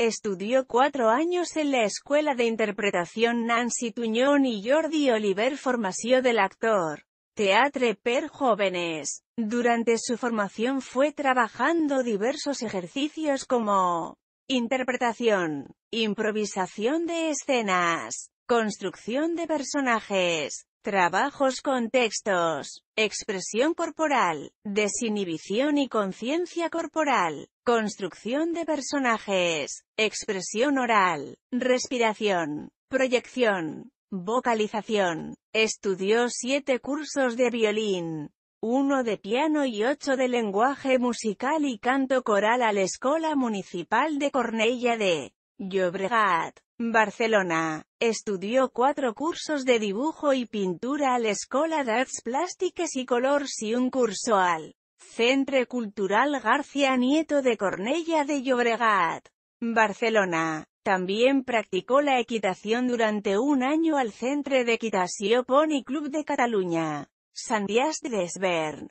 Estudió cuatro años en la Escuela de Interpretación Nancy Tuñón y Jordi Oliver Formación del actor. Teatre per Jóvenes. Durante su formación fue trabajando diversos ejercicios como interpretación, improvisación de escenas, Construcción de personajes. Trabajos con textos. Expresión corporal. Desinhibición y conciencia corporal. Construcción de personajes. Expresión oral. Respiración. Proyección. Vocalización. Estudió siete cursos de violín. Uno de piano y ocho de lenguaje musical y canto coral a la Escuela Municipal de Cornella de Llobregat, Barcelona. Estudió cuatro cursos de dibujo y pintura a la Escola d'Arts Plàstiques y Colors y un curso al Centre Cultural García Nieto de Cornella de Llobregat, Barcelona. También practicó la equitación durante un año al Centre d'Equitació Pony Club de Cataluña, San de Desvern.